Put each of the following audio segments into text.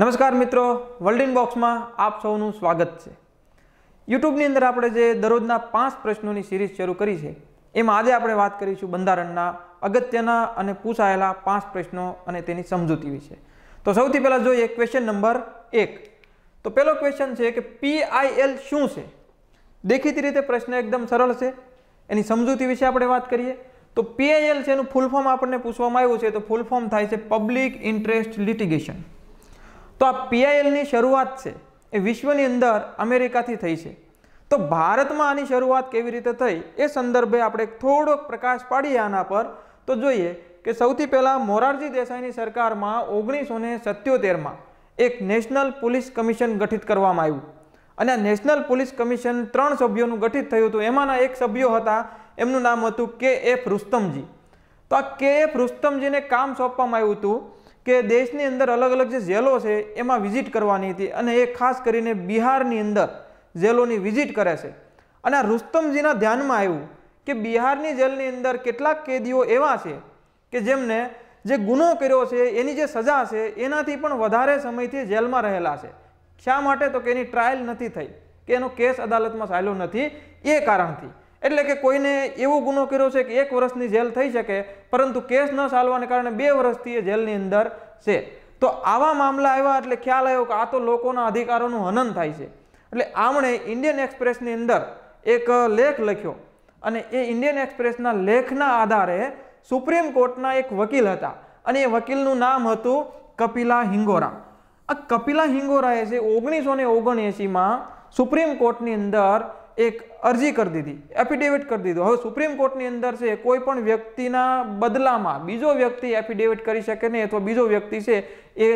નમસ્કાર મિત્રો world in બોક્સમાં આપ સૌનું સ્વાગત છે યુટ્યુબની અંદર આપણે જે દરરોજના પાંચ પ્રશ્નોની સિરીઝ શરૂ કરી છે એમાં આજે આપણે વાત કરીશું બંધારણના અગત્યના અને પૂછાયેલા પાંચ પ્રશ્નો અને તેની સમજૂતી વિશે તો સૌથી પહેલાં જોઈએ ક્વેશ્ચન નંબર એક તો પહેલો ક્વેશ્ચન છે કે પીઆઈએલ શું છે દેખીતી રીતે પ્રશ્ન એકદમ સરળ છે એની સમજૂતી વિશે આપણે વાત કરીએ તો પીઆઈએલ છે એનું ફૂલ ફોર્મ આપણને પૂછવામાં આવ્યું છે તો ફૂલ ફોર્મ થાય છે પબ્લિક ઇન્ટરેસ્ટ લિટિગેશન તો આ પીઆઈએલની શરૂઆત છે એ વિશ્વની અંદર અમેરિકાથી થઈ છે તો ભારતમાં આની શરૂઆત કેવી રીતે થઈ એ સંદર્ભે આપણે થોડોક પ્રકાશ પાડીએ આના પર તો જોઈએ કે સૌથી પહેલાં મોરારજી દેસાઈની સરકારમાં ઓગણીસો ને સત્યોતેરમાં એક નેશનલ પોલીસ કમિશન ગઠિત કરવામાં આવ્યું અને આ નેશનલ પોલીસ કમિશન ત્રણ સભ્યોનું ગઠિત થયું હતું એમાંના એક સભ્યો હતા એમનું નામ હતું કે એફ રુસ્તમજી તો આ કે એફ રુસ્તમજીને કામ સોંપવામાં આવ્યું હતું કે દેશની અંદર અલગ અલગ જે જેલો છે એમાં વિઝિટ કરવાની હતી અને એ ખાસ કરીને બિહારની અંદર જેલોની વિઝિટ કરે છે અને આ રુસ્તમજીના ધ્યાનમાં આવ્યું કે બિહારની જેલની અંદર કેટલાક કેદીઓ એવા છે કે જેમને જે ગુનો કર્યો છે એની જે સજા છે એનાથી પણ વધારે સમયથી જેલમાં રહેલા છે શા માટે તો કે એની ટ્રાયલ નથી થઈ કે એનો કેસ અદાલતમાં ચાલ્યો નથી એ કારણથી એટલે કે કોઈને એવો ગુનો કર્યો છે કે એક વર્ષની જેલ થઈ શકે પરંતુ કેસ ન ચાલવાને કારણે બે વર્ષથી એ જેલની અંદર છે તો આવા મામલા આવ્યા એટલે ખ્યાલ આવ્યો કે આ તો લોકોના અધિકારોનું હનન થાય છે એટલે આમણે ઇન્ડિયન એક્સપ્રેસની અંદર એક લેખ લખ્યો અને એ ઇન્ડિયન એક્સપ્રેસના લેખના આધારે સુપ્રીમ કોર્ટના એક વકીલ હતા અને એ વકીલનું નામ હતું કપિલા હિંગોરા આ કપિલા હિંગોરાએ છે ઓગણીસો ને ઓગણએંસીમાં સુપ્રીમ કોર્ટની અંદર એક અરજી કરી દીધી એફિડેવિટ કરી દીધું હવે સુપ્રીમ કોર્ટની અંદર છે કોઈ પણ વ્યક્તિના બદલામાં બીજો વ્યક્તિ એફિડેવિટ કરી શકે નહીં અથવા બીજો વ્યક્તિ છે એ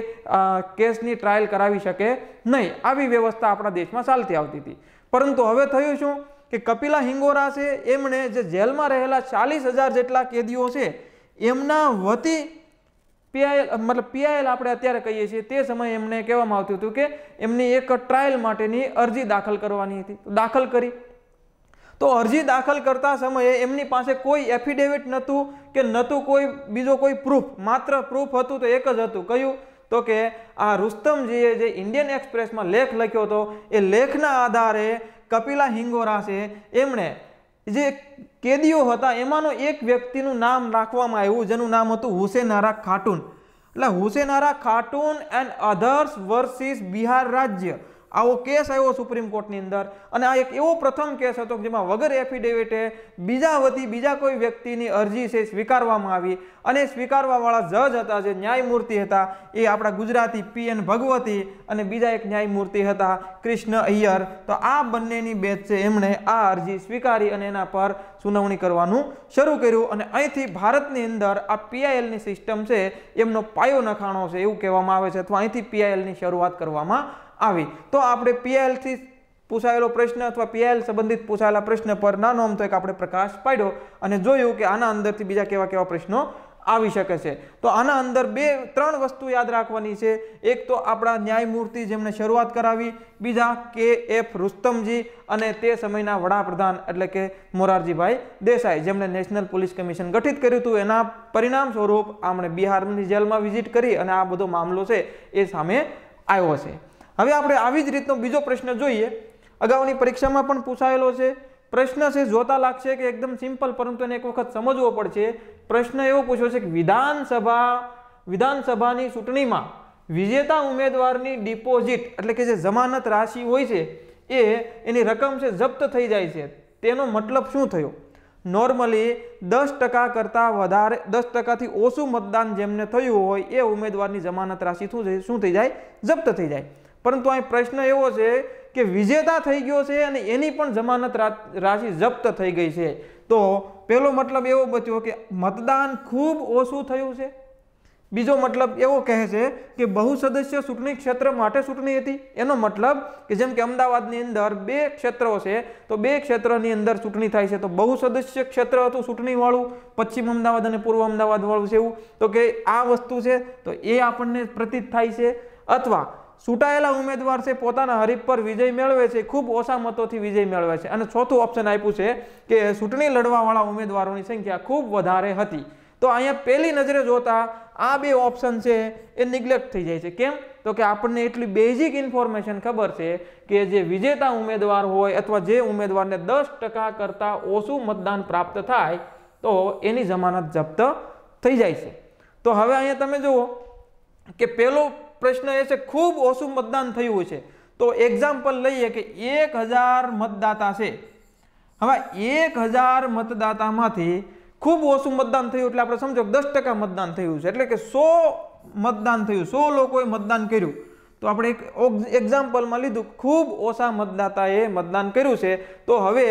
કેસની ટ્રાયલ કરાવી શકે નહીં આવી વ્યવસ્થા આપણા દેશમાં ચાલતી આવતી હતી પરંતુ હવે થયું શું કે કપિલા હિંગોરા છે એમણે જે જેલમાં રહેલા ચાલીસ જેટલા કેદીઓ છે એમના વતી પીઆઈએલ મતલબ પીઆઈએલ આપણે અત્યારે કહીએ છીએ તે સમયે એમને કહેવામાં આવતું હતું કે એમની એક ટ્રાયલ માટેની અરજી દાખલ કરવાની હતી દાખલ કરી તો અરજી દાખલ કરતા સમયે એમની પાસે કોઈ એફિડેવિટ નહોતું કે નહોતું કોઈ બીજો કોઈ પ્રૂફ માત્ર પ્રૂફ હતું તો એક જ હતું કહ્યું તો કે આ રુસ્તમજીએ જે ઇન્ડિયન એક્સપ્રેસમાં લેખ લખ્યો હતો એ લેખના આધારે કપિલા હિંગોરાસે એમણે જે કેદીઓ હતા એમાંનો એક વ્યક્તિનું નામ રાખવામાં આવ્યું જેનું નામ હતું હુસેનારા ખાટુન એટલે Hussainara Khatoon and others versus Bihar રાજ્ય આવો કેસ આવ્યો સુપ્રીમ કોર્ટની અંદર અને આ એક એવો પ્રથમ કેસ હતો જેમાં વગર એફિડેવિટે બીજા વતી બીજા કોઈ વ્યક્તિની અરજી છે સ્વીકારવામાં આવી અને સ્વીકારવાવાળા જજ હતા જે ન્યાયમૂર્તિ હતા એ આપણા ગુજરાતી પી એન ભગવતી અને બીજા એક ન્યાયમૂર્તિ હતા કૃષ્ણ અય્યર તો આ બંનેની બેચ છે એમણે આ અરજી સ્વીકારી અને એના પર સુનાવણી કરવાનું શરૂ કર્યું અને અહીંથી ભારતની અંદર આ પીઆઈએલની સિસ્ટમ છે એમનો પાયો નખાણો છે એવું કહેવામાં આવે છે અથવા અહીંથી પીઆઈએલની શરૂઆત કરવામાં આવી તો આપણે પીએલથી પૂછાયેલો પ્રશ્ન અથવા પીએલ સંબંધિત પૂછાયેલા પ્રશ્ન પર નાનો અમથો એક આપણે પ્રકાશ પાડ્યો અને જોયું કે આના અંદરથી બીજા કેવા કેવા પ્રશ્નો આવી શકે છે તો આના અંદર બે ત્રણ વસ્તુ યાદ રાખવાની છે એક તો આપણા ન્યાયમૂર્તિ જેમણે શરૂઆત કરાવી બીજા કે એફ રુસ્તમજી અને તે સમયના વડાપ્રધાન એટલે કે મોરારજીભાઈ દેસાઈ જેમણે નેશનલ પોલીસ કમિશન ગઠિત કર્યું હતું એના પરિણામ સ્વરૂપ આમણે બિહારની જેલમાં વિઝિટ કરી અને આ બધો મામલો છે એ સામે આવ્યો છે હવે આપણે આવી જ રીતનો બીજો પ્રશ્ન જોઈએ અગાઉની પરીક્ષામાં પણ પૂછાયેલો છે પ્રશ્ન છે જોતા લાગશે કે એકદમ સિમ્પલ પરંતુ એને એક વખત સમજવો પડશે પ્રશ્ન એવો પૂછ્યો છે કે વિધાનસભા વિધાનસભાની ચૂંટણીમાં વિજેતા ઉમેદવારની ડિપોઝિટ એટલે કે જે જમાનત રાશિ હોય છે એ એની રકમ છે જપ્ત થઈ જાય છે તેનો મતલબ શું થયો નોર્મલી દસ ટકા કરતાં વધારે દસ ટકાથી ઓછું મતદાન જેમને થયું હોય એ ઉમેદવારની જમાનત રાશિ શું થઈ જાય જપ્ત થઈ જાય પરંતુ અહીં પ્રશ્ન એવો છે કે વિજેતા થઈ ગયો છે અને એની પણ જમાનત રાશિ જપ્ત થઈ ગઈ છે તો પહેલો મતલબ એવો બચ્યો કે મતદાન ખૂબ ઓછું થયું છે બીજો મતલબ એવો કહે છે કે બહુ સદસ્ય ચૂંટણી ક્ષેત્ર માટે ચૂંટણી હતી એનો મતલબ કે જેમ કે અમદાવાદની અંદર બે ક્ષેત્રો છે તો બે ક્ષેત્રની અંદર ચૂંટણી થાય છે તો બહુ સદસ્ય ક્ષેત્ર હતું ચૂંટણીવાળું પશ્ચિમ અમદાવાદ અને પૂર્વ અમદાવાદવાળું છે એવું તો કે આ વસ્તુ છે તો એ આપણને પ્રતીત થાય છે અથવા ચૂંટાયેલા ઉમેદવાર છે પોતાના હરીફ પર વિજય મેળવે છે ખૂબ ઓછા મતોથી વિજય મેળવે છે અને ચોથું ઓપ્શન આપ્યું છે કે ચૂંટણી લડવાવાળા ઉમેદવારોની સંખ્યા ખૂબ વધારે હતી તો અહીંયા પહેલી નજરે જોતા આ બે ઓપ્શન છે એ નિગ્લેક્ટ થઈ જાય છે કેમ તો કે આપણને એટલી બેઝિક ઇન્ફોર્મેશન ખબર છે કે જે વિજેતા ઉમેદવાર હોય અથવા જે ઉમેદવારને દસ ટકા કરતાં ઓછું મતદાન પ્રાપ્ત થાય તો એની જમાનત જપ્ત થઈ જાય છે તો હવે અહીંયા તમે જુઓ કે પહેલો પ્રશ્ન એ છે ખૂબ ઓછું મતદાન થયું છે તો એક્ઝામ્પલ લઈએ કે એક હજાર મતદાતા છે હવે એક હજાર મતદાતામાંથી ખૂબ ઓછું મતદાન થયું એટલે આપણે સમજો દસ ટકા મતદાન થયું છે એટલે કે સો મતદાન થયું સો લોકોએ મતદાન કર્યું તો આપણે એક એક્ઝામ્પલમાં લીધું ખૂબ ઓછા મતદાતાએ મતદાન કર્યું છે તો હવે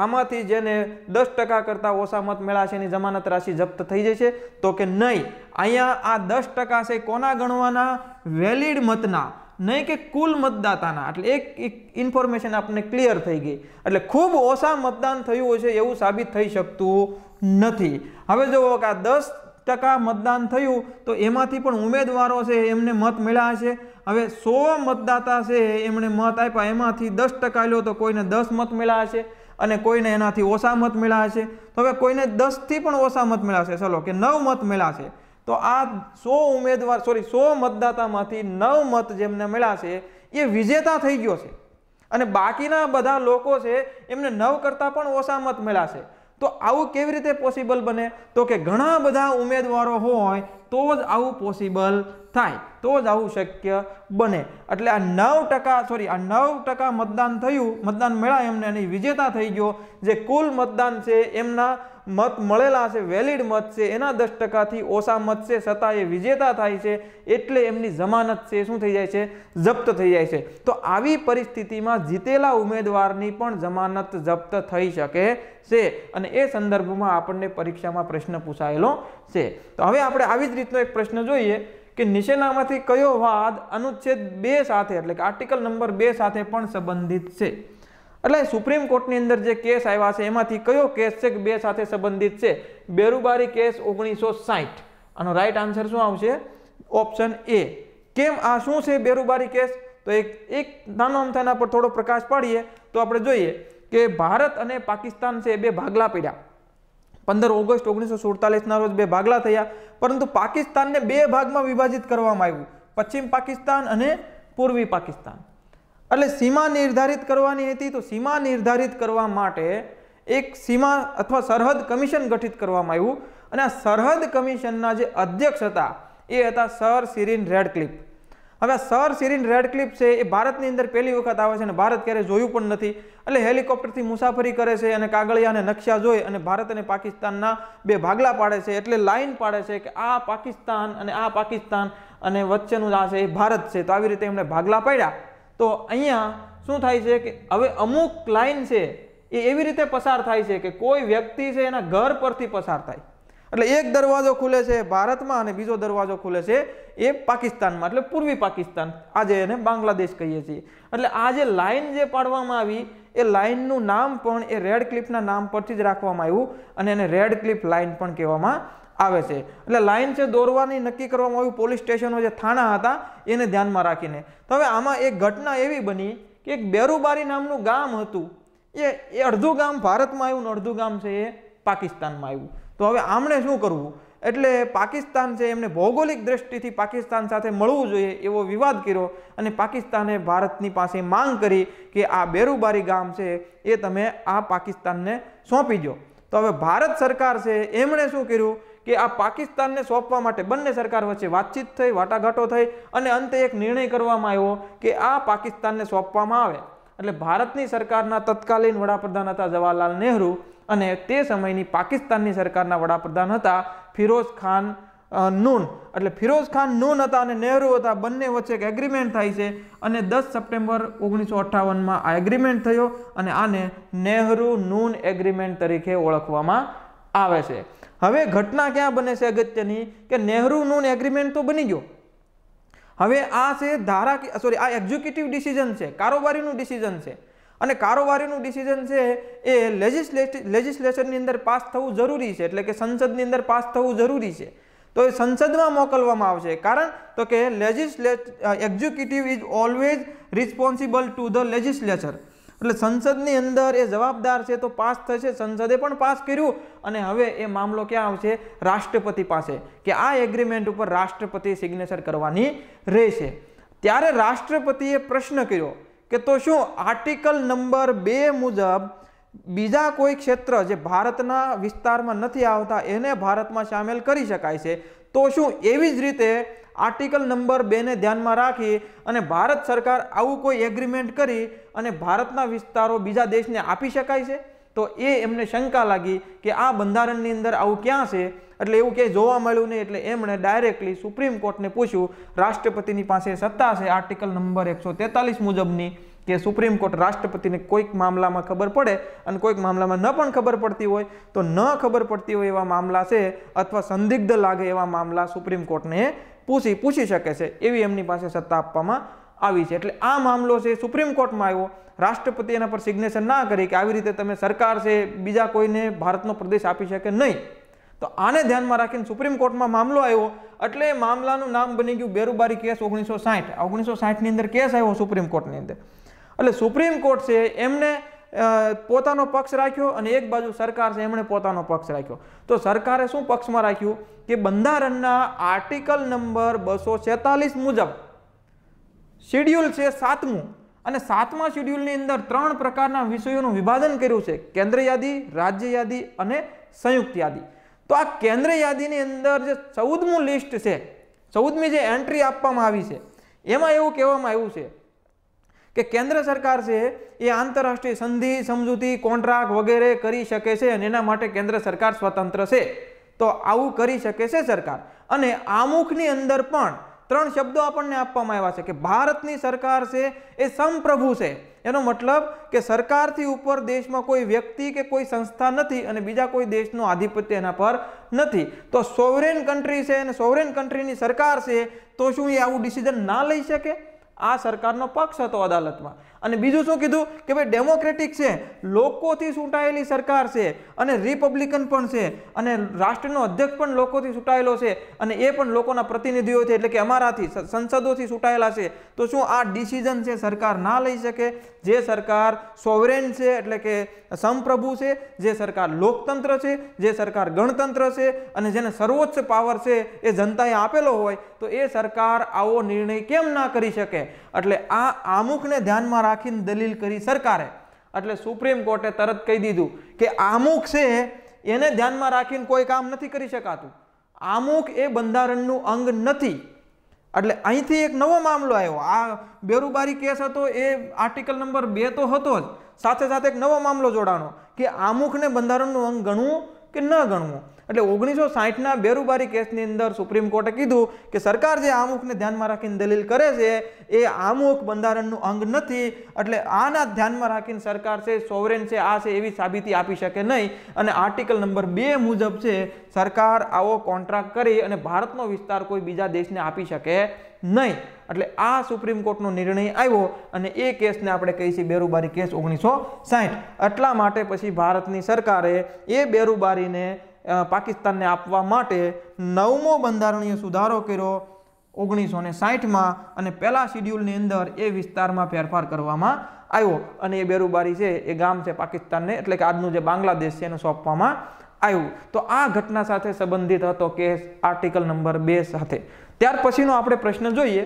આમાંથી જેને દસ ટકા કરતાં ઓછા મત મેળાશે એની જમાનત રાશિ જપ્ત થઈ જશે તો કે નહીં અહીંયા આ દસ ટકા છે કોના ગણવાના વેલિડ મતના નહીં કે કુલ મતદાતાના એટલે એક ઇન્ફોર્મેશન આપણને ક્લિયર થઈ ગઈ એટલે ખૂબ ઓછા મતદાન થયું છે એવું સાબિત થઈ શકતું નથી હવે જુઓ કે આ દસ ટકા મતદાન થયું તો એમાંથી પણ ઉમેદવારો છે એમને મત મળ્યા છે હવે સો મતદાતા છે એમણે મત આપ્યા એમાંથી દસ ટકા લો તો કોઈને દસ મત મળ્યા છે અને કોઈને એનાથી ઓછા મત મળ્યા છે તો હવે કોઈને દસથી પણ ઓછા મત મળ્યા છે ચલો કે નવ મત મળ્યા છે તો આ સો ઉમેદવાર સોરી સો મતદાતામાંથી નવ મત જેમને મળ્યા છે એ વિજેતા થઈ ગયો છે અને બાકીના બધા લોકો છે એમને નવ કરતાં પણ ઓછા મત મળ્યા છે તો આવું કેવી રીતે પોસિબલ બને તો કે ઘણા બધા ઉમેદવારો હોય તો જ આવું પોસિબલ થાય તો જ આવું શક્ય બને એટલે આ નવ ટકા સોરી આ નવ ટકા મતદાન થયું મતદાન મળ્યા એમને એની વિજેતા થઈ ગયો જે કુલ મતદાન છે એમના મત મળેલા છે વેલિડ મત છે એના દસ ટકાથી ઓછા મત છે છતાં એ વિજેતા થાય છે એટલે એમની જમાનત છે શું થઈ જાય છે જપ્ત થઈ જાય છે તો આવી પરિસ્થિતિમાં જીતેલા ઉમેદવારની પણ જમાનત જપ્ત થઈ શકે છે અને એ સંદર્ભમાં આપણને પરીક્ષામાં પ્રશ્ન પૂછાયેલો છે તો હવે આપણે આવી જ રીતનો એક પ્રશ્ન જોઈએ કે નિશેનામાંથી કયો વાદ અનુચ્છેદ બે સાથે એટલે કે આર્ટિકલ નંબર બે સાથે પણ સંબંધિત છે એટલે સુપ્રીમ કોર્ટની અંદર જે કેસ આવ્યા છે એમાંથી કયો કેસ છે કે બે સાથે સંબંધિત છે બેરુબારી કેસ ઓગણીસો સાહીઠ આનો રાઈટ આન્સર શું આવશે ઓપ્શન એ કેમ આ શું છે બેરુબારી કેસ તો એક એક નાનો અમથાના પર થોડો પ્રકાશ પાડીએ તો આપણે જોઈએ કે ભારત અને પાકિસ્તાન છે બે ભાગલા પડ્યા પંદર ઓગસ્ટ ઓગણીસો સુડતાલીસના રોજ બે ભાગલા થયા પરંતુ પાકિસ્તાનને બે ભાગમાં વિભાજિત કરવામાં આવ્યું પશ્ચિમ પાકિસ્તાન અને પૂર્વી પાકિસ્તાન એટલે સીમા નિર્ધારિત કરવાની હતી તો સીમા નિર્ધારિત કરવા માટે એક સીમા અથવા સરહદ કમિશન ગઠિત કરવામાં આવ્યું અને આ સરહદ કમિશનના જે અધ્યક્ષ હતા એ હતા સર સિરિન રેડક્લિપ હવે સર સિરિન રેડક્લિપ છે એ ભારતની અંદર પહેલી વખત આવે છે અને ભારત ક્યારેય જોયું પણ નથી એટલે હેલિકોપ્ટરથી મુસાફરી કરે છે અને કાગળિયાને નકશા જોઈ અને ભારત અને પાકિસ્તાનના બે ભાગલા પાડે છે એટલે લાઇન પાડે છે કે આ પાકિસ્તાન અને આ પાકિસ્તાન અને વચ્ચેનું આ છે એ ભારત છે તો આવી રીતે એમણે ભાગલા પાડ્યા તો અહીંયા શું થાય છે કે હવે અમુક લાઈન છે એ એવી રીતે પસાર થાય છે કે કોઈ વ્યક્તિ છે એના ઘર પરથી પસાર થાય એટલે એક દરવાજો ખુલે છે ભારતમાં અને બીજો દરવાજો ખુલે છે એ પાકિસ્તાનમાં એટલે પૂર્વી પાકિસ્તાન આજે એને બાંગ્લાદેશ કહીએ છીએ એટલે આ જે લાઇન જે પાડવામાં આવી એ લાઇનનું નામ પણ એ રેડ ક્લિપના નામ પરથી જ રાખવામાં આવ્યું અને એને રેડ ક્લિપ લાઇન પણ કહેવામાં આવે છે એટલે લાઇન છે દોરવાની નક્કી કરવામાં આવ્યું પોલીસ સ્ટેશનો જે થાણા હતા એને ધ્યાનમાં રાખીને તો હવે આમાં એક ઘટના એવી બની કે એક બેરુબારી નામનું ગામ હતું એ એ અડધું ગામ ભારતમાં આવ્યું ને અડધું ગામ છે એ પાકિસ્તાનમાં આવ્યું તો હવે આમણે શું કરવું એટલે પાકિસ્તાન છે એમને ભૌગોલિક દ્રષ્ટિથી પાકિસ્તાન સાથે મળવું જોઈએ એવો વિવાદ કર્યો અને પાકિસ્તાને ભારતની પાસે માંગ કરી કે આ બેરુબારી ગામ છે એ તમે આ પાકિસ્તાનને સોંપી દો તો હવે ભારત સરકાર છે એમણે શું કર્યું કે આ પાકિસ્તાનને સોંપવા માટે બંને સરકાર વચ્ચે વાતચીત થઈ વાટાઘાટો થઈ અને અંતે એક નિર્ણય કરવામાં આવ્યો કે આ પાકિસ્તાનને સોંપવામાં આવે એટલે ભારતની સરકારના તત્કાલીન વડાપ્રધાન હતા જવાહરલાલ નહેરુ અને તે સમયની પાકિસ્તાનની સરકારના વડાપ્રધાન હતા ફિરોઝ ખાન નૂન એટલે ફિરોઝ ખાન નૂન હતા અને નહેરુ હતા બંને વચ્ચે એક એગ્રીમેન્ટ થાય છે અને દસ સપ્ટેમ્બર ઓગણીસો અઠ્ઠાવનમાં આ એગ્રીમેન્ટ થયો અને આને નહેરુ નૂન એગ્રીમેન્ટ તરીકે ઓળખવામાં આવે છે હવે ઘટના ક્યાં બને છે અગત્યની કે નહેરુનું એગ્રીમેન્ટ તો બની ગયો હવે આ છે ધારા સોરી આ એક્ઝિક્યુટિવ ડિસિઝન છે કારોબારીનું ડિસિઝન છે અને કારોબારીનું ડિસિઝન છે એ લેજિસ્લેશનની અંદર પાસ થવું જરૂરી છે એટલે કે સંસદની અંદર પાસ થવું જરૂરી છે તો એ સંસદમાં મોકલવામાં આવશે કારણ તો કે લેજિસ્લે executive is always responsible to the legislature એટલે સંસદની અંદર એ જવાબદાર છે તો પાસ થશે સંસદે પણ પાસ કર્યું અને હવે એ મામલો ક્યાં આવશે રાષ્ટ્રપતિ પાસે કે આ એગ્રીમેન્ટ ઉપર રાષ્ટ્રપતિ સિગ્નેચર કરવાની રહેશે ત્યારે રાષ્ટ્રપતિએ પ્રશ્ન કર્યો કે તો શું આર્ટિકલ નંબર બે મુજબ બીજા કોઈ ક્ષેત્ર જે ભારતના વિસ્તારમાં નથી આવતા એને ભારતમાં સામેલ કરી શકાય છે તો શું એવી જ રીતે આર્ટિકલ નંબર બેને ધ્યાનમાં રાખી અને ભારત સરકાર આવું કોઈ એગ્રીમેન્ટ કરી અને ભારતના વિસ્તારો બીજા દેશને આપી શકાય છે તો એ એમને શંકા લાગી કે આ બંધારણની અંદર આવું ક્યાં છે એટલે એવું ક્યાંય જોવા મળ્યું નહીં એટલે એમણે ડાયરેક્ટલી સુપ્રીમ કોર્ટને પૂછ્યું રાષ્ટ્રપતિની પાસે સત્તા છે આર્ટિકલ નંબર એકસો તેતાલીસ મુજબની કે સુપ્રીમ કોર્ટ રાષ્ટ્રપતિને કોઈક મામલામાં ખબર પડે અને કોઈક મામલામાં ન પણ ખબર પડતી હોય તો ન ખબર પડતી હોય એવા મામલા છે અથવા સંદિગ્ધ લાગે એવા મામલા સુપ્રીમ કોર્ટને પૂછી પૂછી શકે છે એવી એમની પાસે સત્તા આપવામાં આવી છે એટલે આ મામલો છે સુપ્રીમ કોર્ટમાં આવ્યો રાષ્ટ્રપતિ એના પર સિગ્નેચર ના કરી કે આવી રીતે તમે સરકાર છે બીજા કોઈને ભારતનો પ્રદેશ આપી શકે નહીં તો આને ધ્યાનમાં રાખીને સુપ્રીમ કોર્ટમાં મામલો આવ્યો એટલે મામલાનું નામ બની ગયું બેરુબારી કેસ ઓગણીસો સાઠ ઓગણીસો સાઠની અંદર કેસ આવ્યો સુપ્રીમ કોર્ટની અંદર એટલે સુપ્રીમ કોર્ટ છે એમને પોતાનો પક્ષ રાખ્યો અને એક બાજુ સરકાર છે એમણે પોતાનો પક્ષ રાખ્યો તો સરકારે શું પક્ષમાં રાખ્યું કે બંધારણના આર્ટિકલ નંબર બસો છેતાલીસ મુજબ શિડ્યુલ છે સાતમું અને સાતમા શેડ્યુલની અંદર ત્રણ પ્રકારના વિષયોનું વિભાજન કર્યું છે કેન્દ્ર યાદી રાજ્ય યાદી અને સંયુક્ત યાદી તો આ કેન્દ્ર યાદીની અંદર જે ચૌદમું લિસ્ટ છે ચૌદમી જે એન્ટ્રી આપવામાં આવી છે એમાં એવું કહેવામાં આવ્યું છે કે કેન્દ્ર સરકાર છે એ આંતરરાષ્ટ્રીય સંધિ સમજૂતી કોન્ટ્રાક્ટ વગેરે કરી શકે છે અને એના માટે કેન્દ્ર સરકાર સ્વતંત્ર છે તો આવું કરી શકે છે સરકાર અને આમુખની અંદર પણ ત્રણ શબ્દો આપણને આપવામાં આવ્યા છે કે ભારતની સરકાર છે એ સંપ્રભુ છે એનો મતલબ કે સરકારથી ઉપર દેશમાં કોઈ વ્યક્તિ કે કોઈ સંસ્થા નથી અને બીજા કોઈ દેશનું આધિપત્ય એના પર નથી તો સોવરેન કન્ટ્રી છે અને સોવરેન કન્ટ્રીની સરકાર છે તો શું એ આવું ડિસિઝન ના લઈ શકે આ સરકારનો પક્ષ હતો અદાલતમાં અને બીજું શું કીધું કે ભાઈ ડેમોક્રેટિક છે લોકોથી ચૂંટાયેલી સરકાર છે અને રિપબ્લિકન પણ છે અને રાષ્ટ્રનો અધ્યક્ષ પણ લોકોથી ચૂંટાયેલો છે અને એ પણ લોકોના પ્રતિનિધિઓ છે એટલે કે અમારાથી સંસદોથી ચૂંટાયેલા છે તો શું આ ડિસિઝન છે સરકાર ના લઈ શકે જે સરકાર સોવરેન છે એટલે કે સંપ્રભુ છે જે સરકાર લોકતંત્ર છે જે સરકાર ગણતંત્ર છે અને જેને સર્વોચ્ચ પાવર છે એ જનતાએ આપેલો હોય તો એ સરકાર આવો નિર્ણય કેમ ના કરી શકે એટલે આ આમુખને ધ્યાનમાં રાખીને દલીલ કરી સરકારે એટલે સુપ્રીમ કોર્ટે તરત કહી દીધું કે આમુક છે એને ધ્યાનમાં રાખીને કોઈ કામ નથી કરી શકાતું આમુક એ બંધારણનું અંગ નથી એટલે અહીંથી એક નવો મામલો આવ્યો આ બેરુબારી કેસ હતો એ આર્ટિકલ નંબર બે તો હતો જ સાથે સાથે એક નવો મામલો જોડાણો કે આમુખને બંધારણનું અંગ ગણવું કે ન ગણવું એટલે ઓગણીસો સાહીઠના બેરુબારી કેસની અંદર સુપ્રીમ કોર્ટે કીધું કે સરકાર જે આમુખને ધ્યાનમાં રાખીને દલીલ કરે છે એ આમુખ બંધારણનું અંગ નથી એટલે આના ધ્યાનમાં રાખીને સરકાર છે સોવરેન છે આ છે એવી સાબિતી આપી શકે નહીં અને આર્ટિકલ નંબર બે મુજબ છે સરકાર આવો કોન્ટ્રાક્ટ કરી અને ભારતનો વિસ્તાર કોઈ બીજા દેશને આપી શકે નહીં એટલે આ સુપ્રીમ કોર્ટનો નિર્ણય આવ્યો અને એ કેસને આપણે કહી છીએ બેરુબારી કેસ ઓગણીસો સાહીઠ એટલા માટે પછી ભારતની સરકારે એ બેરુબારીને પાકિસ્તાનને આપવા માટે નવમો બંધારણીય સુધારો કર્યો ઓગણીસો ને સાહીઠમાં અને પહેલા શિડ્યુલની અંદર એ વિસ્તારમાં ફેરફાર કરવામાં આવ્યો અને એ બેરુબારી છે એ ગામ છે પાકિસ્તાનને એટલે કે આજનું જે બાંગ્લાદેશ છે એને સોંપવામાં આવ્યું તો આ ઘટના સાથે સંબંધિત હતો કેસ આર્ટિકલ નંબર બે સાથે ત્યાર પછીનો આપણે પ્રશ્ન જોઈએ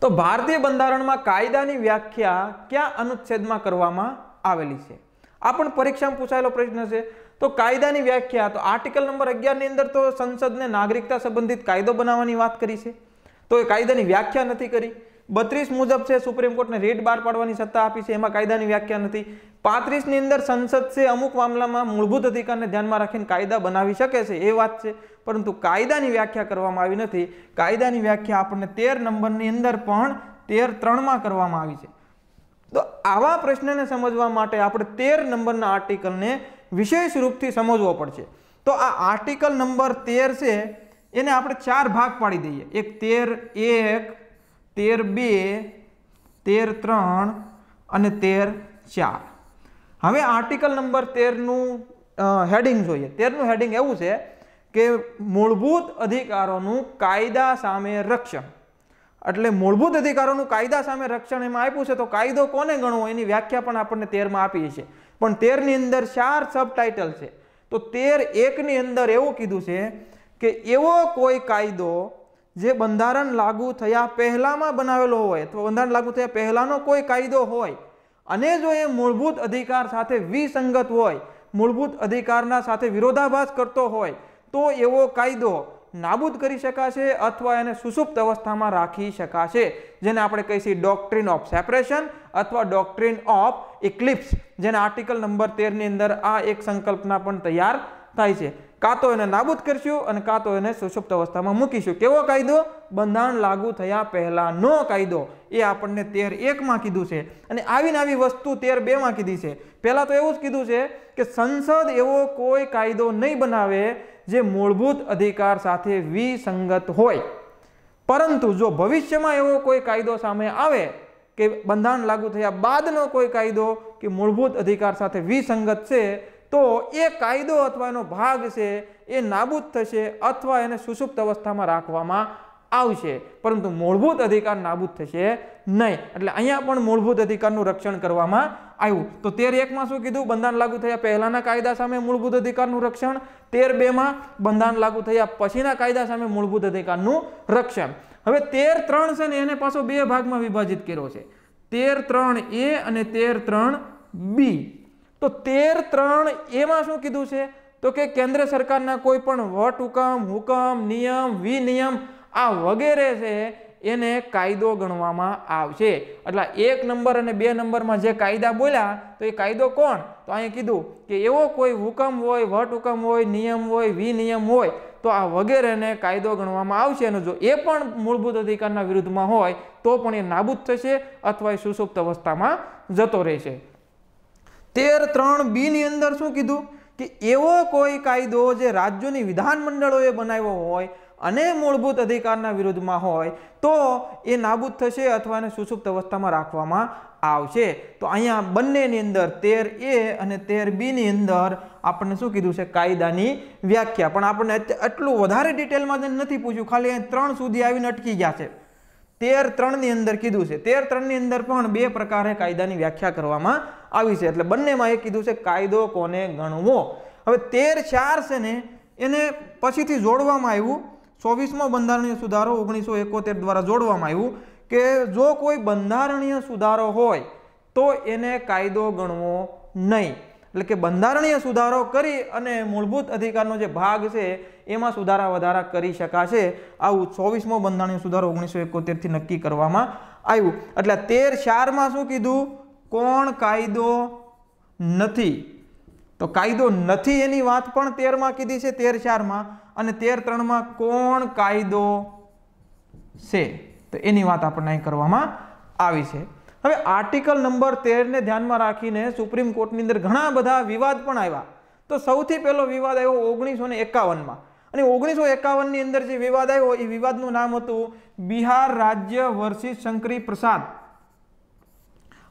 તો ભારતીય બંધારણમાં કાયદાની વ્યાખ્યા કયા અનુચ્છેદમાં કરવામાં આવેલી છે આ પણ પરીક્ષામાં પૂછાયેલો પ્રશ્ન છે તો કાયદાની વ્યાખ્યા તો આર્ટિકલ નંબર અગિયારની અંદર તો સંસદને નાગરિકતા સંબંધિત કાયદો બનાવવાની વાત કરી છે તો એ કાયદાની વ્યાખ્યા નથી કરી બત્રીસ મુજબ છે સુપ્રીમ કોર્ટને રેડ બહાર પાડવાની સત્તા આપી છે એમાં કાયદાની વ્યાખ્યા નથી પાંત્રીસની અંદર સંસદ છે અમુક મામલામાં મૂળભૂત અધિકારને ધ્યાનમાં રાખીને કાયદા બનાવી શકે છે એ વાત છે પરંતુ કાયદાની વ્યાખ્યા કરવામાં આવી નથી કાયદાની વ્યાખ્યા આપણને તેર નંબરની અંદર પણ તેર ત્રણમાં કરવામાં આવી છે તો આવા પ્રશ્નને સમજવા માટે આપણે તેર નંબરના આર્ટિકલને વિશેષ રૂપથી સમજવો પડશે તો આ આર્ટિકલ નંબર તેર છે એને આપણે ચાર ભાગ પાડી દઈએ એક તેર એક તેર બે તેર ત્રણ અને તેર ચાર હવે આર્ટિકલ નંબર તેરનું હેડિંગ જોઈએ તેરનું હેડિંગ એવું છે કે મૂળભૂત અધિકારોનું કાયદા સામે રક્ષણ એટલે મૂળભૂત અધિકારોનું કાયદા સામે રક્ષણ એમાં આપ્યું છે તો કાયદો કોને ગણવો એની વ્યાખ્યા પણ આપણને તેરમાં આપી છે પણ તેરની અંદર ચાર સબ ટાઇટલ છે તો તેર એકની અંદર એવું કીધું છે કે એવો કોઈ કાયદો જે બંધારણ લાગુ થયા પહેલાંમાં બનાવેલો હોય અથવા બંધારણ લાગુ થયા પહેલાંનો કોઈ કાયદો હોય અને જો એ મૂળભૂત અધિકાર સાથે વિસંગત હોય મૂળભૂત અધિકારના સાથે વિરોધાભાસ કરતો હોય તો એવો કાયદો નાબૂદ કરી શકાશે અથવા એને સુસુપ્ત અવસ્થામાં રાખી શકાશે જેને આપણે કહીએ છીએ ઓફ સેપરેશન અથવા ડોક્ટ્રીન ઓફ ઇક્લિપ્સ જેને આર્ટિકલ નંબર તેરની અંદર આ એક સંકલ્પના પણ તૈયાર થાય છે કાં તો એને નાબૂદ કરશું અને કાં તો એને સુષુપ્ત અવસ્થામાં મૂકીશું કેવો કાયદો બંધારણ લાગુ થયા પહેલાંનો કાયદો એ આપણને તેર એકમાં કીધું છે અને આવીને આવી વસ્તુ તેર બેમાં કીધી છે પહેલાં તો એવું જ કીધું છે કે સંસદ એવો કોઈ કાયદો નહીં બનાવે જે મૂળભૂત અધિકાર સાથે વિસંગત હોય પરંતુ જો ભવિષ્યમાં એવો કોઈ કાયદો સામે આવે કે બંધારણ લાગુ થયા બાદનો કોઈ કાયદો કે મૂળભૂત અધિકાર સાથે વિસંગત છે તો એ કાયદો અથવા એનો ભાગ છે એ નાબૂદ થશે અથવા એને સુષુપ્ત અવસ્થામાં રાખવામાં આવશે પરંતુ મૂળભૂત અધિકાર નાબૂદ થશે નહીં એટલે અહીંયા પણ મૂળભૂત અધિકારનું રક્ષણ કરવામાં આવ્યું તો તેર એકમાં શું કીધું બંધારણ લાગુ થયા પહેલાના કાયદા સામે મૂળભૂત અધિકારનું રક્ષણ તેર બેમાં બંધારણ લાગુ થયા પછીના કાયદા સામે મૂળભૂત અધિકારનું રક્ષણ હવે તેર ત્રણ છે ને એને પાછો બે ભાગમાં વિભાજિત કર્યો છે તેર ત્રણ એ અને તેર ત્રણ બી તો તેર ત્રણ એમાં શું કીધું છે તો કે કેન્દ્ર સરકારના કોઈ પણ વટ હુકમ હુકમ નિયમ વિનિયમ આ વગેરે છે એને કાયદો ગણવામાં આવશે એટલે એક નંબર અને બે નંબરમાં જે કાયદા બોલ્યા તો એ કાયદો કોણ તો અહીંયા કીધું કે એવો કોઈ હુકમ હોય વટ હુકમ હોય નિયમ હોય વિનિયમ હોય તો આ વગેરેને કાયદો ગણવામાં આવશે અને જો એ પણ મૂળભૂત અધિકારના વિરુદ્ધમાં હોય તો પણ એ નાબૂદ થશે અથવા એ સુસુપ્ત અવસ્થામાં જતો રહેશે તેર ત્રણ બીની અંદર શું કીધું કે એવો કોઈ કાયદો જે રાજ્યોની વિધાનમંડળોએ બનાવ્યો હોય અને મૂળભૂત અધિકારના વિરુદ્ધમાં હોય તો એ નાબૂદ થશે અથવા એને સુસુપ્ત અવસ્થામાં રાખવામાં આવશે તો અહીંયા બંનેની અંદર તેર એ અને તેર બીની અંદર આપણને શું કીધું છે કાયદાની વ્યાખ્યા પણ આપણને એટલું વધારે ડિટેલમાં નથી પૂછ્યું ખાલી અહીં ત્રણ સુધી આવીને અટકી ગયા છે તેર ત્રણની અંદર કીધું છે તેર ત્રણની અંદર પણ બે પ્રકારે કાયદાની વ્યાખ્યા કરવામાં આવી છે એટલે બંનેમાં એ કીધું છે કાયદો કોને ગણવો હવે તેર ચાર છે ને એને પછીથી જોડવામાં આવ્યું ચોવીસમો બંધારણીય સુધારો ઓગણીસો એકોતેર દ્વારા જોડવામાં આવ્યું કે જો કોઈ બંધારણીય સુધારો હોય તો એને કાયદો ગણવો નહીં એટલે કે બંધારણીય સુધારો કરી અને મૂળભૂત અધિકારનો જે ભાગ છે એમાં સુધારા વધારા કરી શકાશે આવું ચોવીસમો બંધારણીય સુધારો ઓગણીસો એકોતેરથી નક્કી કરવામાં આવ્યું એટલે તેર ચારમાં શું કીધું કોણ કાયદો નથી તો કાયદો નથી એની વાત પણ તેરમાં કીધી છે તેર ચારમાં અને તેર ત્રણમાં કોણ કાયદો છે તો એની વાત આપણને અહીં કરવામાં આવી છે હવે આર્ટિકલ નંબર તેરને ધ્યાનમાં રાખીને સુપ્રીમ કોર્ટની અંદર ઘણા બધા વિવાદ પણ આવ્યા તો સૌથી પહેલો વિવાદ આવ્યો ઓગણીસો ને એકાવનમાં અને ઓગણીસો એકાવનની અંદર જે વિવાદ આવ્યો એ વિવાદનું નામ હતું બિહાર રાજ્ય વર્સિસ શંકરી પ્રસાદ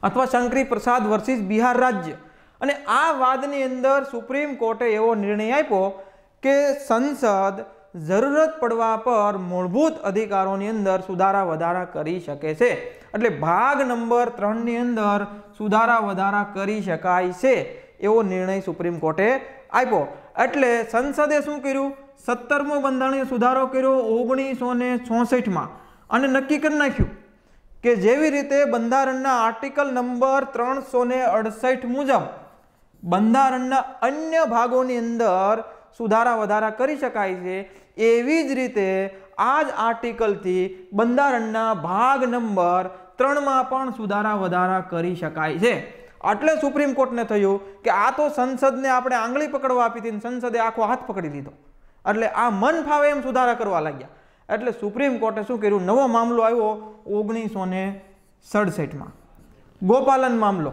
અથવા શંકરી પ્રસાદ વર્સિસ બિહાર રાજ્ય અને આ વાદની અંદર સુપ્રીમ કોર્ટે એવો નિર્ણય આપ્યો કે સંસદ જરૂરત પડવા પર મૂળભૂત અધિકારોની અંદર સુધારા વધારા કરી શકે છે એટલે ભાગ નંબર ત્રણની અંદર સુધારા વધારા કરી શકાય છે એવો નિર્ણય સુપ્રીમ કોર્ટે આપ્યો એટલે સંસદે શું કર્યું સત્તરમો બંધારણીય સુધારો કર્યો ઓગણીસો ને ચોસઠમાં અને નક્કી કરી નાખ્યું કે જેવી રીતે બંધારણના આર્ટિકલ નંબર ત્રણસો ને અડસઠ મુજબ બંધારણના અન્ય ભાગોની અંદર સુધારા વધારા કરી શકાય છે એવી જ રીતે આ જ આર્ટિકલથી બંધારણના ભાગ નંબર ત્રણમાં પણ સુધારા વધારા કરી શકાય છે એટલે સુપ્રીમ કોર્ટને થયું કે આ તો સંસદને આપણે આંગળી પકડવા આપી હતી સંસદે આખો હાથ પકડી લીધો એટલે આ મન ફાવે એમ સુધારા કરવા લાગ્યા એટલે સુપ્રીમ કોર્ટે શું કર્યું નવો મામલો આવ્યો ઓગણીસો ને સડસઠમાં ગોપાલન મામલો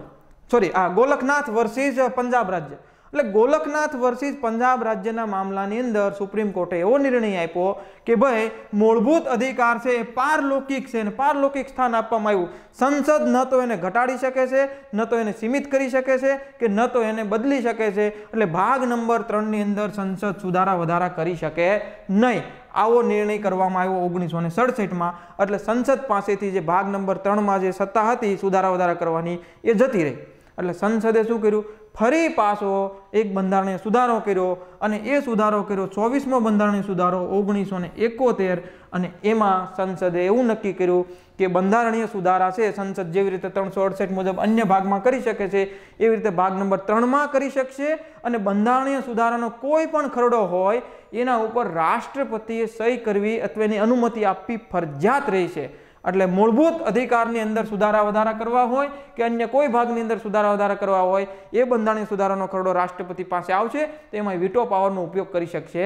સોરી આ ગોલકનાથ વર્સિસ પંજાબ રાજ્ય એટલે ગોલકનાથ વર્સિસ પંજાબ રાજ્યના મામલાની અંદર સુપ્રીમ કોર્ટે એવો નિર્ણય આપ્યો કે ભાઈ મૂળભૂત અધિકાર છે એ પારલૌકિક છે અને પારલૌકિક સ્થાન આપવામાં આવ્યું સંસદ ન તો એને ઘટાડી શકે છે ન તો એને સીમિત કરી શકે છે કે ન તો એને બદલી શકે છે એટલે ભાગ નંબર ત્રણની અંદર સંસદ સુધારા વધારા કરી શકે નહીં આવો નિર્ણય કરવામાં આવ્યો ઓગણીસો ને સડસઠમાં એટલે સંસદ પાસેથી જે ભાગ નંબર ત્રણમાં જે સત્તા હતી સુધારા વધારા કરવાની એ જતી રહી એટલે સંસદે શું કર્યું ફરી પાછો એક બંધારણીય સુધારો કર્યો અને એ સુધારો કર્યો ચોવીસમો બંધારણીય સુધારો ઓગણીસો ને એકોતેર અને એમાં સંસદે એવું નક્કી કર્યું કે બંધારણીય સુધારા છે સંસદ જેવી રીતે ત્રણસો અડસઠ મુજબ અન્ય ભાગમાં કરી શકે છે એવી રીતે ભાગ નંબર ત્રણમાં કરી શકશે અને બંધારણીય સુધારાનો કોઈ પણ ખરડો હોય એના ઉપર રાષ્ટ્રપતિએ સહી કરવી અથવા એની અનુમતિ આપવી ફરજિયાત રહી છે એટલે મૂળભૂત અધિકારની અંદર સુધારા વધારા કરવા હોય કે અન્ય કોઈ ભાગની અંદર સુધારા વધારા કરવા હોય એ બંધારણીય સુધારાનો ખરડો રાષ્ટ્રપતિ પાસે આવશે તો એમાં વિટો પાવરનો ઉપયોગ કરી શકશે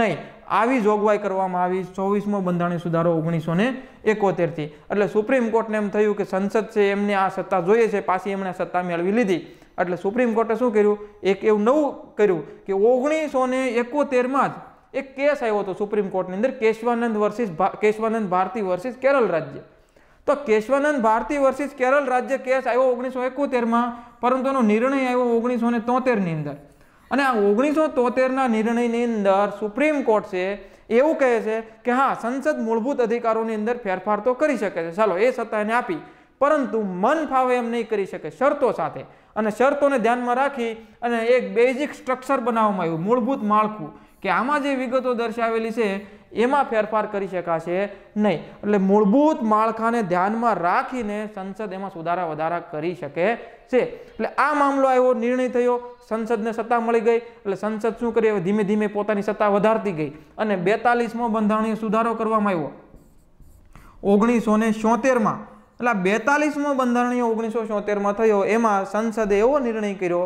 નહીં આવી જોગવાઈ કરવામાં આવી ચોવીસમો બંધારણીય સુધારો ઓગણીસો ને એકોતેરથી એટલે સુપ્રીમ કોર્ટને એમ થયું કે સંસદ છે એમને આ સત્તા જોઈએ છે પાછી એમણે સત્તા મેળવી લીધી એટલે સુપ્રીમ કોર્ટે શું કર્યું એક એવું નવું કર્યું કે ઓગણીસો ને એકોતેરમાં જ એક કેસ આવ્યો હતો સુપ્રીમ કોર્ટની અંદર કેશવાનંદ વર્સિસ કેશવાનંદ ભારતી વર્સિસ કેરળ રાજ્ય તો કેશવાનંદ ભારતી વર્ષિસ કેરળ રાજ્ય કેસ આવ્યો ઓગણીસો એકોતેરમાં પરંતુ એનો નિર્ણય આવ્યો ઓગણીસો ને તોતેરની અંદર અને આ ઓગણીસો તોતેરના નિર્ણયની અંદર સુપ્રીમ કોર્ટ છે એવું કહે છે કે હા સંસદ મૂળભૂત અધિકારોની અંદર ફેરફાર તો કરી શકે છે ચાલો એ સત્તા એને આપી પરંતુ મન ફાવે એમ નહીં કરી શકે શરતો સાથે અને શરતોને ધ્યાનમાં રાખી અને એક બેઝિક સ્ટ્રક્ચર બનાવવામાં આવ્યું મૂળભૂત માળખું કે આમાં જે વિગતો દર્શાવેલી છે એમાં ફેરફાર કરી શકાશે નહીં એટલે મૂળભૂત માળખાને ધ્યાનમાં રાખીને સંસદ એમાં સુધારા વધારા કરી શકે છે એટલે આ મામલો આવ્યો નિર્ણય થયો સંસદને સત્તા મળી ગઈ એટલે સંસદ શું કરી ધીમે ધીમે પોતાની સત્તા વધારતી ગઈ અને બેતાલીસમો બંધારણીય સુધારો કરવામાં આવ્યો ઓગણીસો ને એટલે બેતાલીસમો બંધારણીય ઓગણીસો માં થયો એમાં સંસદે એવો નિર્ણય કર્યો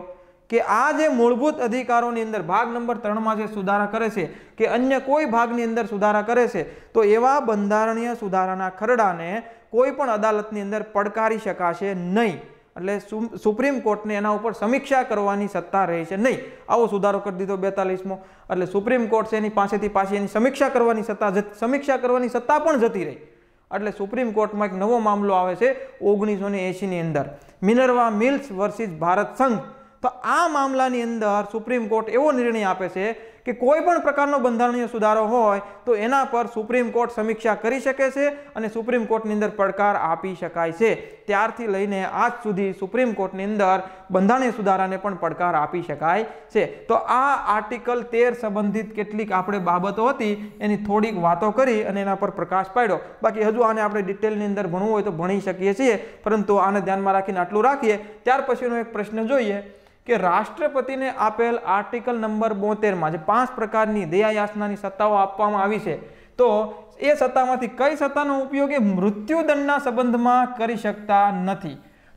કે આ જે મૂળભૂત અધિકારોની અંદર ભાગ નંબર ત્રણમાં જે સુધારા કરે છે કે અન્ય કોઈ ભાગની અંદર સુધારા કરે છે તો એવા બંધારણીય સુધારાના ખરડાને કોઈ પણ અદાલતની અંદર પડકારી શકાશે નહીં એટલે સુપ્રીમ કોર્ટને એના ઉપર સમીક્ષા કરવાની સત્તા રહે છે નહીં આવો સુધારો કરી દીધો બેતાલીસમો એટલે સુપ્રીમ કોર્ટ છે એની પાસેથી પાછી એની સમીક્ષા કરવાની સત્તા સમીક્ષા કરવાની સત્તા પણ જતી રહી એટલે સુપ્રીમ કોર્ટમાં એક નવો મામલો આવે છે ઓગણીસો ને એંશીની અંદર મિનરવા મિલ્સ વર્સિસ ભારત સંઘ તો આ મામલાની અંદર સુપ્રીમ કોર્ટ એવો નિર્ણય આપે છે કે કોઈ પણ પ્રકારનો બંધારણીય સુધારો હોય તો એના પર સુપ્રીમ કોર્ટ સમીક્ષા કરી શકે છે અને સુપ્રીમ કોર્ટની અંદર પડકાર આપી શકાય છે ત્યારથી લઈને આજ સુધી સુપ્રીમ કોર્ટની અંદર બંધારણીય સુધારાને પણ પડકાર આપી શકાય છે તો આ આર્ટિકલ તેર સંબંધિત કેટલીક આપણે બાબતો હતી એની થોડીક વાતો કરી અને એના પર પ્રકાશ પાડ્યો બાકી હજુ આને આપણે ડિટેલની અંદર ભણવું હોય તો ભણી શકીએ છીએ પરંતુ આને ધ્યાનમાં રાખીને આટલું રાખીએ ત્યાર પછીનો એક પ્રશ્ન જોઈએ કે રાષ્ટ્રપતિને આપેલ આર્ટિકલ નંબર બોતેરમાં જે પાંચ પ્રકારની દયાયાસનાની સત્તાઓ આપવામાં આવી છે તો એ સત્તામાંથી કઈ સત્તાનો ઉપયોગ એ મૃત્યુદંડના સંબંધમાં કરી શકતા નથી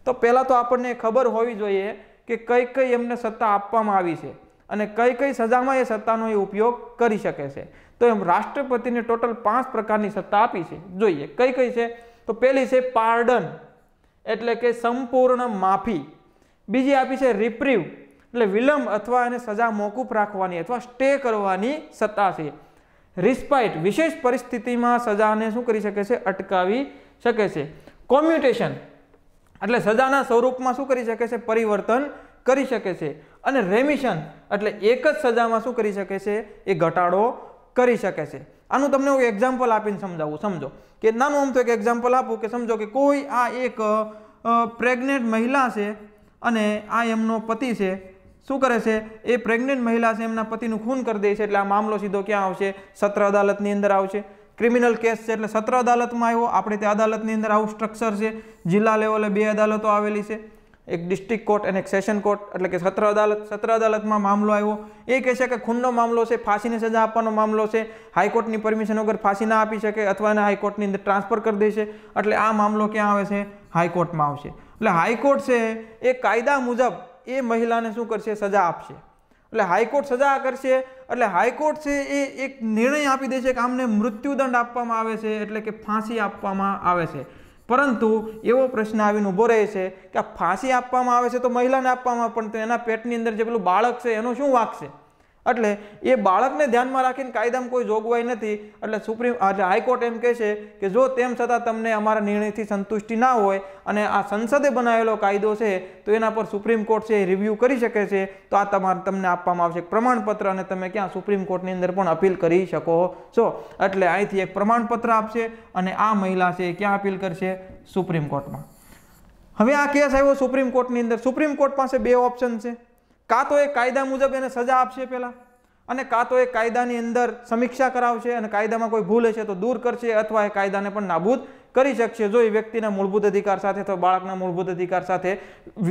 તો પહેલાં તો આપણને ખબર હોવી જોઈએ કે કઈ કઈ એમને સત્તા આપવામાં આવી છે અને કઈ કઈ સજામાં એ સત્તાનો એ ઉપયોગ કરી શકે છે તો એમ રાષ્ટ્રપતિને ટોટલ પાંચ પ્રકારની સત્તા આપી છે જોઈએ કઈ કઈ છે તો પહેલી છે પાર્ડન એટલે કે સંપૂર્ણ માફી બીજી આપી છે રિપ્રીવ એટલે વિલંબ અથવા એને સજા મોકૂફ રાખવાની અથવા સ્ટે કરવાની સત્તા છે રિસ્પાઇટ વિશેષ પરિસ્થિતિમાં સજાને શું કરી શકે છે અટકાવી શકે છે કોમ્યુટેશન એટલે સજાના સ્વરૂપમાં શું કરી શકે છે પરિવર્તન કરી શકે છે અને રેમિશન એટલે એક જ સજામાં શું કરી શકે છે એ ઘટાડો કરી શકે છે આનું તમને હું એક્ઝામ્પલ આપીને સમજાવું સમજો કે નાનું આમ તો એક એક્ઝામ્પલ આપું કે સમજો કે કોઈ આ એક પ્રેગ્નેન્ટ મહિલા છે અને આ એમનો પતિ છે શું કરે છે એ પ્રેગ્નેન્ટ મહિલા છે એમના પતિનું ખૂન કરી દે છે એટલે આ મામલો સીધો ક્યાં આવશે સત્ર અદાલતની અંદર આવશે ક્રિમિનલ કેસ છે એટલે સત્ર અદાલતમાં આવ્યો આપણે તે અદાલતની અંદર આવું સ્ટ્રક્ચર છે જિલ્લા લેવલે બે અદાલતો આવેલી છે એક ડિસ્ટ્રિક્ટ કોર્ટ અને એક સેશન કોર્ટ એટલે કે સત્ર અદાલત સત્ર અદાલતમાં મામલો આવ્યો એ કહે છે કે ખૂનનો મામલો છે ફાંસીની સજા આપવાનો મામલો છે હાઈકોર્ટની પરમિશન વગર ફાંસી ના આપી શકે અથવા એને હાઈકોર્ટની અંદર ટ્રાન્સફર કરી દેશે એટલે આ મામલો ક્યાં આવે છે હાઈકોર્ટમાં આવશે એટલે હાઈકોર્ટ છે એ કાયદા મુજબ એ મહિલાને શું કરશે સજા આપશે એટલે હાઈકોર્ટ સજા કરશે એટલે હાઈકોર્ટ છે એ એક નિર્ણય આપી દેશે છે કે આમને મૃત્યુદંડ આપવામાં આવે છે એટલે કે ફાંસી આપવામાં આવે છે પરંતુ એવો પ્રશ્ન આવીને ઊભો રહે છે કે આ ફાંસી આપવામાં આવે છે તો મહિલાને આપવામાં પણ એના પેટની અંદર જે પેલું બાળક છે એનું શું વાંકશે એટલે એ બાળકને ધ્યાનમાં રાખીને કાયદામાં કોઈ જોગવાઈ નથી એટલે સુપ્રીમ એટલે હાઈકોર્ટ એમ કહે છે કે જો તેમ છતાં તમને અમારા નિર્ણયથી સંતુષ્ટિ ના હોય અને આ સંસદે બનાવેલો કાયદો છે તો એના પર સુપ્રીમ કોર્ટ છે એ રિવ્યૂ કરી શકે છે તો આ તમારે તમને આપવામાં આવશે પ્રમાણપત્ર અને તમે ક્યાં સુપ્રીમ કોર્ટની અંદર પણ અપીલ કરી શકો છો એટલે અહીંથી એક પ્રમાણપત્ર આપશે અને આ મહિલા છે એ ક્યાં અપીલ કરશે સુપ્રીમ કોર્ટમાં હવે આ કેસ આવ્યો સુપ્રીમ કોર્ટની અંદર સુપ્રીમ કોર્ટ પાસે બે ઓપ્શન છે કાં તો એ કાયદા મુજબ એને સજા આપશે પહેલાં અને કાં તો એ કાયદાની અંદર સમીક્ષા કરાવશે અને કાયદામાં કોઈ ભૂલ હશે તો દૂર કરશે અથવા એ કાયદાને પણ નાબૂદ કરી શકશે જો એ વ્યક્તિના મૂળભૂત અધિકાર સાથે અથવા બાળકના મૂળભૂત અધિકાર સાથે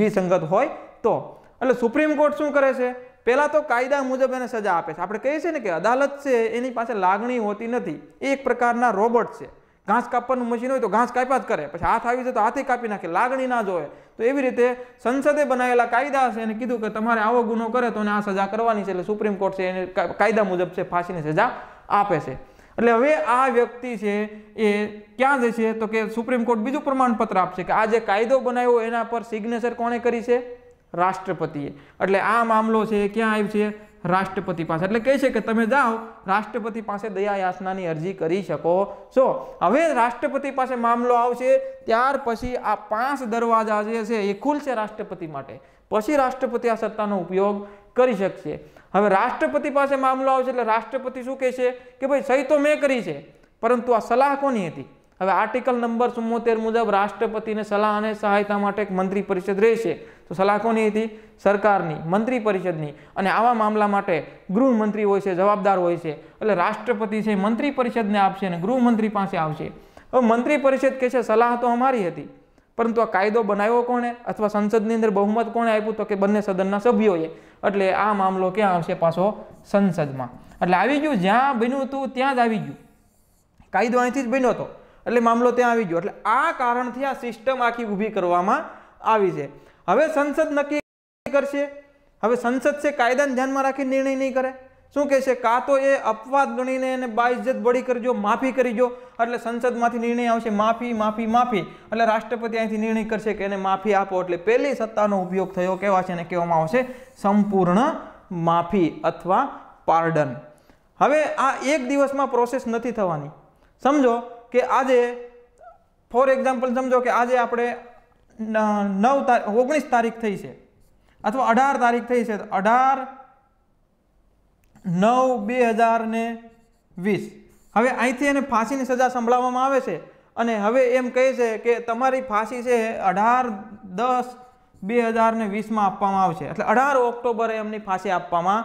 વિસંગત હોય તો એટલે સુપ્રીમ કોર્ટ શું કરે છે પહેલાં તો કાયદા મુજબ એને સજા આપે છે આપણે કહીએ છીએ ને કે અદાલત છે એની પાસે લાગણી હોતી નથી એ એક પ્રકારના રોબોટ છે ઘાસ કાપવાનું મશીન હોય તો ઘાસ કાપ્યા જ કરે પછી હાથ આવી જાય તો હાથે કાપી નાખે લાગણી ના જોવે તો એવી રીતે સંસદે બનાવેલા કાયદા હશે એને કીધું કે તમારે આવો ગુનો કરે તો એને આ સજા કરવાની છે એટલે સુપ્રીમ કોર્ટ છે એને કાયદા મુજબ છે ફાંસીની સજા આપે છે એટલે હવે આ વ્યક્તિ છે એ ક્યાં જશે તો કે સુપ્રીમ કોર્ટ બીજું પ્રમાણપત્ર આપશે કે આ જે કાયદો બનાવ્યો એના પર સિગ્નેચર કોણે કરી છે રાષ્ટ્રપતિએ એટલે આ મામલો છે ક્યાં આવ્યો છે રાષ્ટ્રપતિ પાસે એટલે કહે છે કે તમે જાઓ રાષ્ટ્રપતિ પાસે દયા યાચનાની અરજી કરી શકો છો હવે રાષ્ટ્રપતિ પાસે મામલો આવશે ત્યાર પછી આ પાંચ દરવાજા જે છે એ ખુલશે રાષ્ટ્રપતિ માટે પછી રાષ્ટ્રપતિ આ સત્તાનો ઉપયોગ કરી શકશે હવે રાષ્ટ્રપતિ પાસે મામલો આવશે એટલે રાષ્ટ્રપતિ શું કહેશે કે ભાઈ સહી તો મેં કરી છે પરંતુ આ સલાહ કોની હતી હવે આર્ટિકલ નંબર ચુમ્મોતેર મુજબ રાષ્ટ્રપતિને સલાહ અને સહાયતા માટે એક મંત્રી પરિષદ રહેશે તો સલાહ કોની હતી સરકારની મંત્રી પરિષદની અને આવા મામલા માટે ગૃહમંત્રી હોય છે જવાબદાર હોય છે એટલે રાષ્ટ્રપતિ છે મંત્રી પરિષદને આપશે અને ગૃહમંત્રી પાસે આવશે હવે મંત્રી પરિષદ કહે છે સલાહ તો અમારી હતી પરંતુ આ કાયદો બનાવ્યો કોણે અથવા સંસદની અંદર બહુમત કોણે આપ્યું તો કે બંને સદનના સભ્યોએ એટલે આ મામલો ક્યાં આવશે પાછો સંસદમાં એટલે આવી ગયું જ્યાં બન્યું હતું ત્યાં જ આવી ગયું કાયદો અહીંથી જ બન્યો હતો એટલે મામલો ત્યાં આવી ગયો એટલે આ કારણથી આ સિસ્ટમ આખી ઊભી કરવામાં આવી છે હવે સંસદ નક્કી કરશે હવે સંસદ છે કાયદાને ધ્યાનમાં રાખી નિર્ણય નહીં કરે શું કહેશે કાં તો એ અપવાદ ગણીને એને બાઇજ્જત બળી કરજો માફી કરીજો એટલે સંસદમાંથી નિર્ણય આવશે માફી માફી માફી એટલે રાષ્ટ્રપતિ અહીંથી નિર્ણય કરશે કે એને માફી આપો એટલે પહેલી સત્તાનો ઉપયોગ થયો કેવા છે એને કહેવામાં આવશે સંપૂર્ણ માફી અથવા પાર્ડન હવે આ એક દિવસમાં પ્રોસેસ નથી થવાની સમજો કે આજે ફોર એક્ઝામ્પલ સમજો કે આજે આપણે નવ તારીખ ઓગણીસ તારીખ થઈ છે અથવા અઢાર તારીખ થઈ છે અઢાર નવ બે હજાર ને વીસ હવે અહીંથી એને ફાંસીની સજા સંભળાવવામાં આવે છે અને હવે એમ કહે છે કે તમારી ફાંસી છે અઢાર દસ બે હજાર ને વીસમાં આપવામાં આવશે એટલે અઢાર ઓક્ટોબરે એમની ફાંસી આપવામાં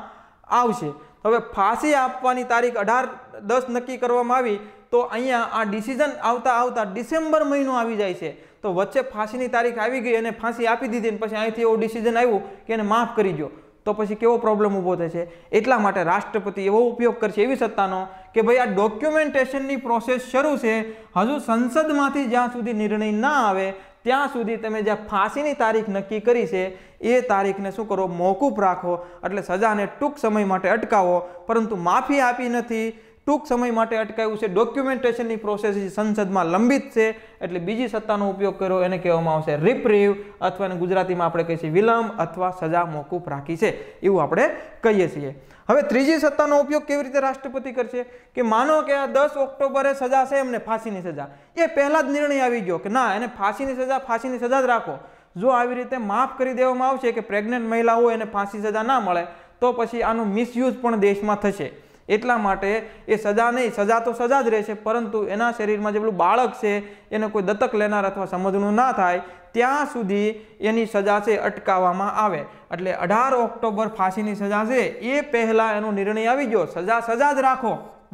આવશે હવે ફાંસી આપવાની તારીખ અઢાર દસ નક્કી કરવામાં આવી તો અહીંયા આ ડિસિઝન આવતા આવતા ડિસેમ્બર મહિનો આવી જાય છે તો વચ્ચે ફાંસીની તારીખ આવી ગઈ અને ફાંસી આપી દીધી અને પછી અહીંથી એવો ડિસિઝન આવ્યું કે એને માફ કરી દો તો પછી કેવો પ્રોબ્લેમ ઊભો થશે એટલા માટે રાષ્ટ્રપતિ એવો ઉપયોગ કરશે એવી સત્તાનો કે ભાઈ આ ડોક્યુમેન્ટેશનની પ્રોસેસ શરૂ છે હજુ સંસદમાંથી જ્યાં સુધી નિર્ણય ના આવે ત્યાં સુધી તમે જ્યાં ફાંસીની તારીખ નક્કી કરી છે એ તારીખને શું કરો મોકૂફ રાખો એટલે સજાને ટૂંક સમય માટે અટકાવો પરંતુ માફી આપી નથી ટૂંક સમય માટે અટકાયું છે ડોક્યુમેન્ટેશનની પ્રોસેસ સંસદમાં લંબિત છે એટલે બીજી સત્તાનો ઉપયોગ કર્યો એને કહેવામાં આવશે રિપ્રીવ અથવા ગુજરાતીમાં આપણે કહીએ છીએ વિલંબ અથવા સજા મોકૂફ રાખી છે એવું આપણે કહીએ છીએ હવે ત્રીજી સત્તાનો ઉપયોગ કેવી રીતે રાષ્ટ્રપતિ કરશે કે માનો કે આ દસ ઓક્ટોબરે સજા છે એમને ફાંસીની સજા એ પહેલાં જ નિર્ણય આવી ગયો કે ના એને ફાંસીની સજા ફાંસીની સજા જ રાખો જો આવી રીતે માફ કરી દેવામાં આવશે કે પ્રેગ્નન્ટ મહિલાઓ એને ફાંસી સજા ના મળે તો પછી આનું મિસયુઝ પણ દેશમાં થશે એટલા માટે એ સજા નહીં સજા તો સજા જ રહેશે પરંતુ એના શરીરમાં જે પેલું બાળક છે એને કોઈ દત્તક લેનાર અથવા સમજણું ના થાય ત્યાં સુધી એની સજા છે અટકાવવામાં આવે એટલે અઢાર ઓક્ટોબર ફાંસીની સજા છે એ પહેલાં એનો નિર્ણય આવી ગયો સજા સજા જ રાખો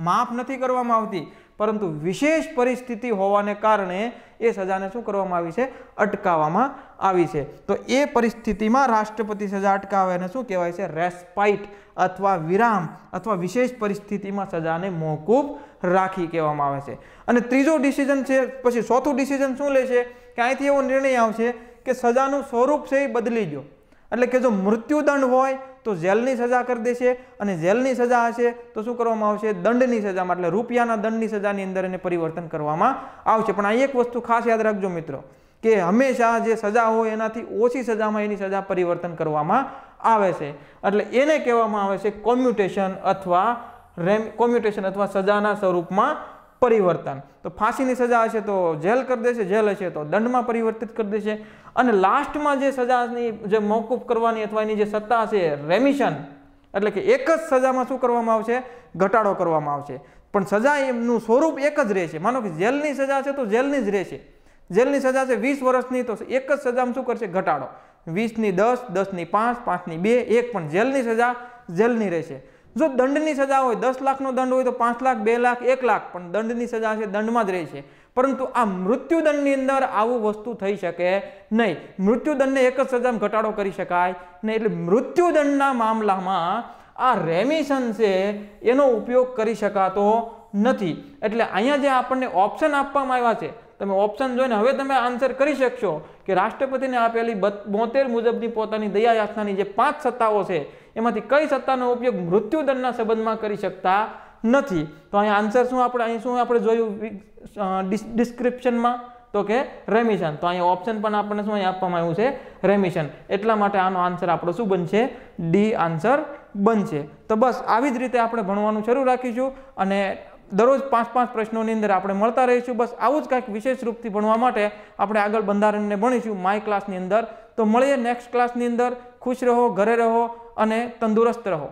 માફ નથી કરવામાં આવતી પરંતુ વિશેષ પરિસ્થિતિ હોવાને કારણે એ સજાને શું કરવામાં આવી છે અટકાવવામાં આવી છે તો એ પરિસ્થિતિમાં રાષ્ટ્રપતિ સજા અટકાવે અને શું કહેવાય છે રેસ્પાઇટ અથવા વિરામ અથવા વિશેષ પરિસ્થિતિમાં સજાને મોકૂફ રાખી કહેવામાં આવે છે અને ત્રીજો ડિસિઝન છે પછી ચોથું ડિસિઝન શું લે છે કે એવો નિર્ણય આવશે કે સજાનું સ્વરૂપ છે એ બદલી ગયો એટલે કે જો મૃત્યુદંડ હોય તો જેલની સજા કરી દેશે અને જેલની સજા હશે તો શું કરવામાં આવશે દંડની સજામાં એટલે રૂપિયાના દંડની સજાની અંદર એને પરિવર્તન કરવામાં આવશે પણ આ એક વસ્તુ ખાસ યાદ રાખજો મિત્રો કે હંમેશા જે સજા હોય એનાથી ઓછી સજામાં એની સજા પરિવર્તન કરવામાં આવે છે એટલે એને કહેવામાં આવે છે કોમ્યુટેશન અથવા રેમ કોમ્યુટેશન અથવા સજાના સ્વરૂપમાં પરિવર્તન તો ફાંસીની સજા હશે તો જેલ કરી દેશે જેલ હશે તો દંડમાં પરિવર્તિત કરી દેશે અને લાસ્ટમાં જે સજાની જે મોકૂફ કરવાની અથવા એની જે સત્તા છે રેમિશન એટલે કે એક જ સજામાં શું કરવામાં આવશે ઘટાડો કરવામાં આવશે પણ સજા એમનું સ્વરૂપ એક જ રહેશે માનો કે જેલની સજા છે તો જેલની જ રહેશે જેલની સજા છે વીસ વર્ષની તો એક જ સજામાં શું કરશે ઘટાડો વીસની દસ દસની પાંચ પાંચની બે એક પણ જેલની સજા જેલની રહેશે જો દંડની સજા હોય દસ લાખનો દંડ હોય તો પાંચ લાખ બે લાખ એક લાખ પણ દંડની સજા છે દંડમાં જ રહે છે પરંતુ આ મૃત્યુદંડની અંદર આવું વસ્તુ થઈ શકે નહીં મૃત્યુદંડને એક જ સજામાં ઘટાડો કરી શકાય નહીં એટલે મૃત્યુદંડના મામલામાં આ રેમિશન છે એનો ઉપયોગ કરી શકાતો નથી એટલે અહીંયા જે આપણને ઓપ્શન આપવામાં આવ્યા છે તમે ઓપ્શન જોઈને હવે તમે આન્સર કરી શકશો કે રાષ્ટ્રપતિને આપેલી બોતેર મુજબની પોતાની દયા યાચનાની જે પાંચ સત્તાઓ છે એમાંથી કઈ સત્તાનો ઉપયોગ મૃત્યુદંડના સંબંધમાં કરી શકતા નથી તો અહીં આન્સર શું આપણે અહીં શું આપણે જોયું ડિસ્ક્રિપ્શનમાં તો કે રેમિશન તો અહીંયા ઓપ્શન પણ આપણને શું અહીંયા આપવામાં આવ્યું છે રેમિશન એટલા માટે આનો આન્સર આપણો શું બનશે ડી આન્સર બનશે તો બસ આવી જ રીતે આપણે ભણવાનું શરૂ રાખીશું અને દરરોજ પાંચ પાંચ પ્રશ્નોની અંદર આપણે મળતા રહીશું બસ આવું જ કાંઈક વિશેષ રૂપથી ભણવા માટે આપણે આગળ બંધારણને ભણીશું માય ક્લાસની અંદર તો મળીએ નેક્સ્ટ ક્લાસની અંદર ખુશ રહો ઘરે રહો અને તંદુરસ્ત રહો